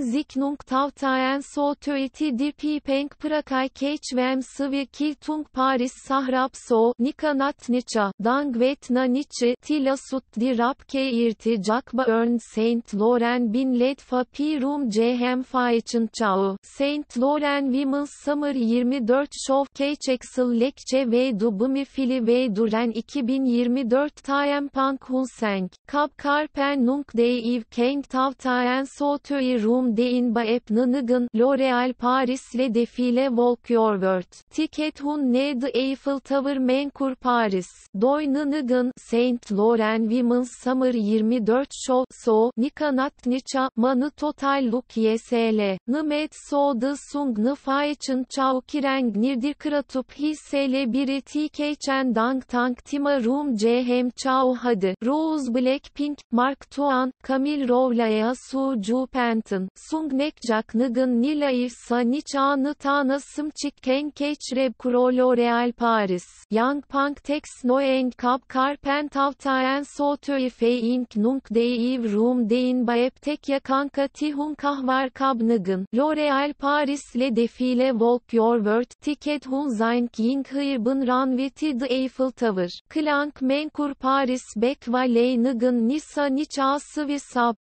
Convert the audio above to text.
Sichtung Tavtaen so Töiti dir Pipeng Prakay Keçvem Sıvı Kiltung Paris Sahrap So Nikanat Niça Dangvet Na Niçi Tila Sut di Rabke Irti Jakba Örn Saint Loren Bin Led Fapirum Cehem Faicin Çau Saint Loren Women's Summer 24 Show Keyçeksel Lekçe ve Dubumi Fili ve Duren 2024 Tayen punk hunseng Kap Karpen Nunk Dey Ev Keng Tavtaen So Töi Rum Tom Baep Nanıgın, L'Oréal Paris ve Defile Walk Your World, Ticket Hun Ne The Eiffel Tower Menkur Paris, Doy Nanıgın, Saint Laurent Women's Summer 24 Show, So, Nikanat Nicha, Manı Total Look YSL, Nimet, So The Sung Nı Faeçin Chao Kireng Nirdir Kratup Hissele Biri TK Chen Dang Tank Tima Room Cehem Chau Hadi, Rose Blackpink, Mark Twain, Camille Rowlaya Su Ju Penton, Sungmekjak nıgın nilairsa niçanı tana sımçik ken keçreb kurolo real Paris. Yang Punk tek no en kap karpen tavtaen so töife ink nunk deiv rum dein baep tek ya kanka hun kahvar kab nıgın. L'Oreal Paris le defile walk your world ticket hun sein king bun ran veti the Eiffel Tower. Klank menkur Paris bek valey nıgın nisa niçası ve sap.